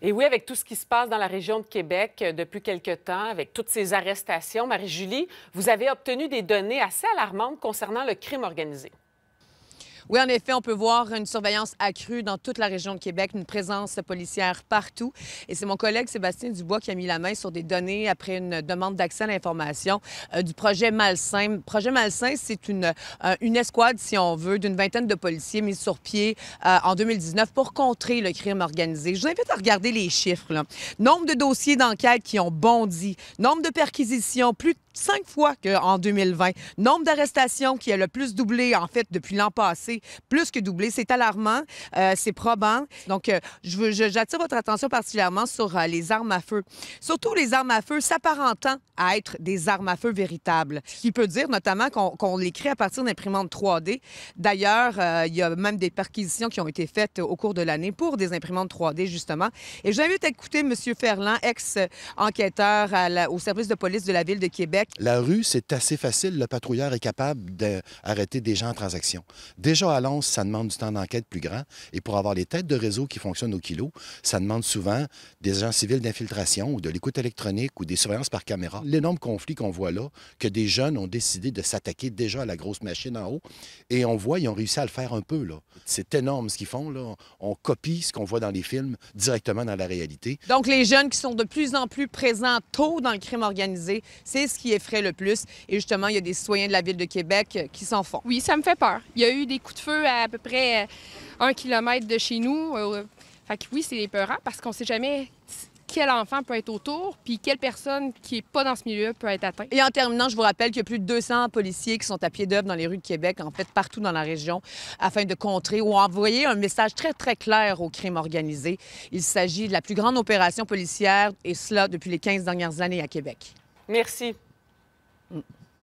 Et oui, avec tout ce qui se passe dans la région de Québec euh, depuis quelque temps, avec toutes ces arrestations, Marie-Julie, vous avez obtenu des données assez alarmantes concernant le crime organisé. Oui, en effet, on peut voir une surveillance accrue dans toute la région de Québec, une présence policière partout. Et c'est mon collègue Sébastien Dubois qui a mis la main sur des données après une demande d'accès à l'information euh, du projet Malsain. Projet Malsain, c'est une, euh, une escouade, si on veut, d'une vingtaine de policiers mis sur pied euh, en 2019 pour contrer le crime organisé. Je vous invite à regarder les chiffres. Nombre de dossiers d'enquête qui ont bondi, nombre de perquisitions, plus de cinq fois qu'en 2020, nombre d'arrestations qui a le plus doublé, en fait, depuis l'an passé, plus que doublé. C'est alarmant, euh, c'est probant. Donc, euh, j'attire votre attention particulièrement sur euh, les armes à feu. Surtout les armes à feu s'apparentant à être des armes à feu véritables, ce qui peut dire notamment qu'on les crée à partir d'imprimantes 3D. D'ailleurs, il y a même des perquisitions qui ont été faites au cours de l'année pour des imprimantes 3D, justement. Et j'invite à écouter M. Ferland, ex-enquêteur au service de police de la Ville de Québec. La rue, c'est assez facile. Le patrouilleur est capable d'arrêter des gens en transaction. Déjà ça demande du temps d'enquête plus grand. Et pour avoir les têtes de réseau qui fonctionnent au kilo, ça demande souvent des agents civils d'infiltration ou de l'écoute électronique ou des surveillances par caméra. L'énorme conflit qu'on voit là, que des jeunes ont décidé de s'attaquer déjà à la grosse machine en haut, et on voit, ils ont réussi à le faire un peu. là. C'est énorme ce qu'ils font. là. On copie ce qu'on voit dans les films directement dans la réalité. Donc les jeunes qui sont de plus en plus présents tôt dans le crime organisé, c'est ce qui effraie le plus. Et justement, il y a des citoyens de la ville de Québec euh, qui s'en font. Oui, ça me fait peur. Il y a eu des coups feu à à peu près euh, un kilomètre de chez nous. Euh, fait que oui, c'est épeurant parce qu'on sait jamais quel enfant peut être autour, puis quelle personne qui n'est pas dans ce milieu peut être atteinte. Et en terminant, je vous rappelle qu'il y a plus de 200 policiers qui sont à pied d'œuvre dans les rues de Québec, en fait partout dans la région, afin de contrer ou envoyer un message très, très clair aux crimes organisés. Il s'agit de la plus grande opération policière, et cela depuis les 15 dernières années à Québec. Merci. Mm.